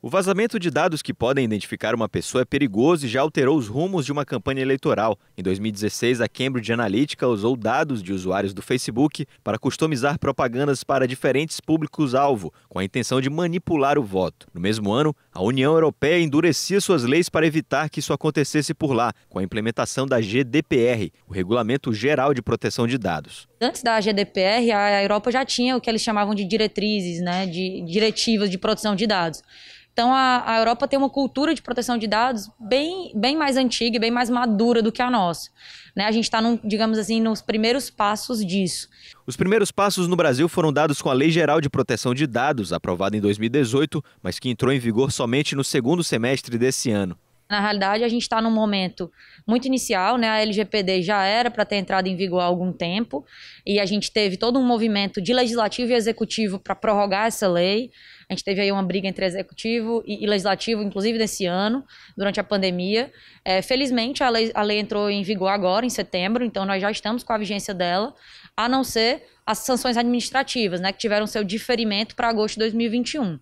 O vazamento de dados que podem identificar uma pessoa é perigoso e já alterou os rumos de uma campanha eleitoral. Em 2016, a Cambridge Analytica usou dados de usuários do Facebook para customizar propagandas para diferentes públicos-alvo, com a intenção de manipular o voto. No mesmo ano, a União Europeia endurecia suas leis para evitar que isso acontecesse por lá, com a implementação da GDPR, o Regulamento Geral de Proteção de Dados. Antes da GDPR, a Europa já tinha o que eles chamavam de diretrizes, né, de diretivas de proteção de dados. Então a, a, Europa tem uma cultura de proteção de dados bem, bem mais antiga e bem mais madura do que a nossa. Né? A gente está, digamos assim, nos primeiros passos disso. Os primeiros passos no Brasil foram dados com a Lei Geral de Proteção de Dados, aprovada em 2018, mas que entrou em vigor somente no segundo semestre desse ano. Na realidade, a gente está num momento muito inicial, né? A LGPD já era para ter entrado em vigor há algum tempo e a gente teve todo um movimento de legislativo e executivo para prorrogar essa lei. A gente teve aí uma briga entre executivo e, legislativo, inclusive desse ano, durante a pandemia. É, felizmente, a lei, a lei entrou em vigor agora, em setembro, então nós já estamos com a vigência dela, a não ser as sanções administrativas, né? Que tiveram seu diferimento para agosto de 2021.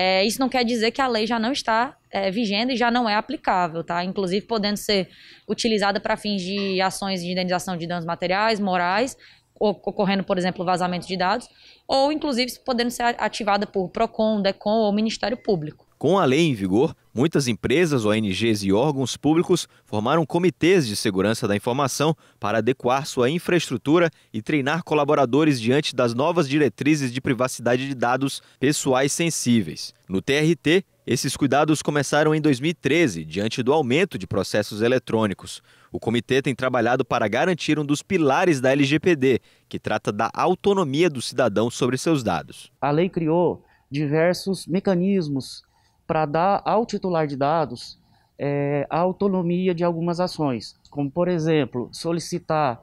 É, isso não quer dizer que a lei já não está é, vigendo e já não é aplicável, tá? Inclusive podendo ser utilizada para fins de ações de indenização de danos materiais, morais, ocorrendo, por exemplo, vazamento de dados, ou inclusive podendo ser ativada por PROCON, DECON ou Ministério Público. Com a lei em vigor, muitas empresas, ONGs e órgãos públicos formaram comitês de segurança da informação para adequar sua infraestrutura e treinar colaboradores diante das novas diretrizes de privacidade de dados pessoais sensíveis. No TRT, esses cuidados começaram em 2013, diante do aumento de processos eletrônicos. O comitê tem trabalhado para garantir um dos pilares da LGPD, que trata da autonomia do cidadão sobre seus dados. A lei criou diversos mecanismos para dar ao titular de dados é, a autonomia de algumas ações, como, por exemplo, solicitar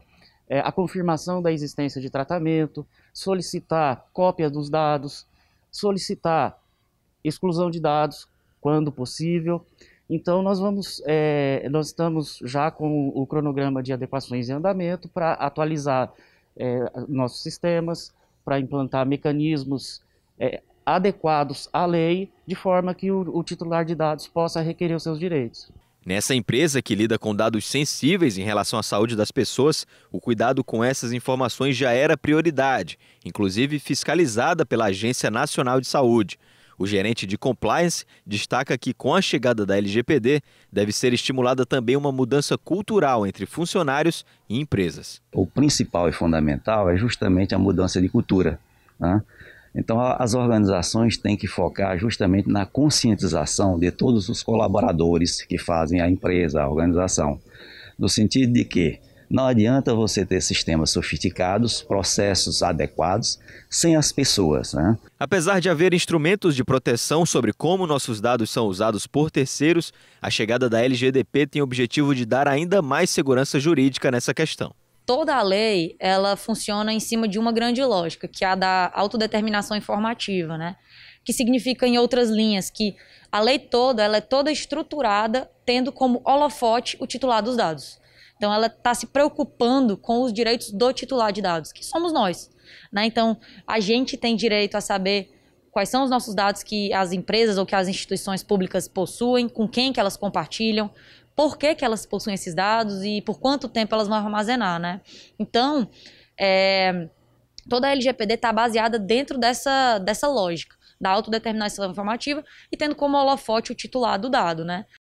é, a confirmação da existência de tratamento, solicitar cópia dos dados, solicitar exclusão de dados quando possível. Então nós vamos, é, nós estamos já com o cronograma de adequações em andamento para atualizar é, nossos sistemas, para implantar mecanismos é, adequados à lei, de forma que o, o titular de dados possa requerer os seus direitos. Nessa empresa que lida com dados sensíveis em relação à saúde das pessoas, o cuidado com essas informações já era prioridade, inclusive fiscalizada pela Agência Nacional de Saúde. O gerente de compliance destaca que, com a chegada da LGPD, deve ser estimulada também uma mudança cultural entre funcionários e empresas. O principal e fundamental é justamente a mudança de cultura. Né? Então, as organizações têm que focar justamente na conscientização de todos os colaboradores que fazem a empresa, a organização, no sentido de que não adianta você ter sistemas sofisticados, processos adequados, sem as pessoas. Né? Apesar de haver instrumentos de proteção sobre como nossos dados são usados por terceiros, a chegada da LGDP tem o objetivo de dar ainda mais segurança jurídica nessa questão toda a lei ela funciona em cima de uma grande lógica, que é a da autodeterminação informativa, né? Que significa, em outras linhas, que a lei toda ela é toda estruturada tendo como holofote o titular dos dados. Então, ela está se preocupando com os direitos do titular de dados, que somos nós. Né? Então, a gente tem direito a saber quais são os nossos dados que as empresas ou que as instituições públicas possuem, com quem que elas compartilham, por que, que elas possuem esses dados e por quanto tempo elas vão armazenar, né? Então, é, toda a LGPD está baseada dentro dessa, dessa lógica da autodeterminação informativa e tendo como holofote o titular do dado, né?